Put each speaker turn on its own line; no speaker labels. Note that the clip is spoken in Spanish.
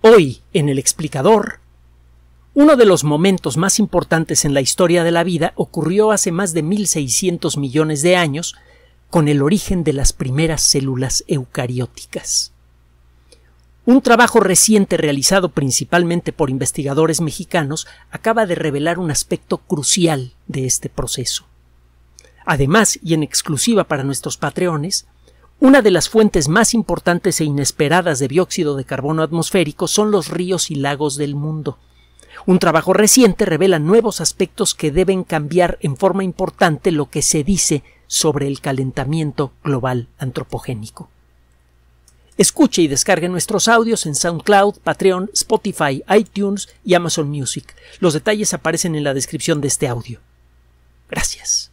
Hoy, en el explicador, uno de los momentos más importantes en la historia de la vida ocurrió hace más de 1.600 millones de años con el origen de las primeras células eucarióticas. Un trabajo reciente realizado principalmente por investigadores mexicanos acaba de revelar un aspecto crucial de este proceso. Además, y en exclusiva para nuestros patreones, una de las fuentes más importantes e inesperadas de dióxido de carbono atmosférico son los ríos y lagos del mundo. Un trabajo reciente revela nuevos aspectos que deben cambiar en forma importante lo que se dice sobre el calentamiento global antropogénico. Escuche y descargue nuestros audios en SoundCloud, Patreon, Spotify, iTunes y Amazon Music. Los detalles aparecen en la descripción de este audio. Gracias.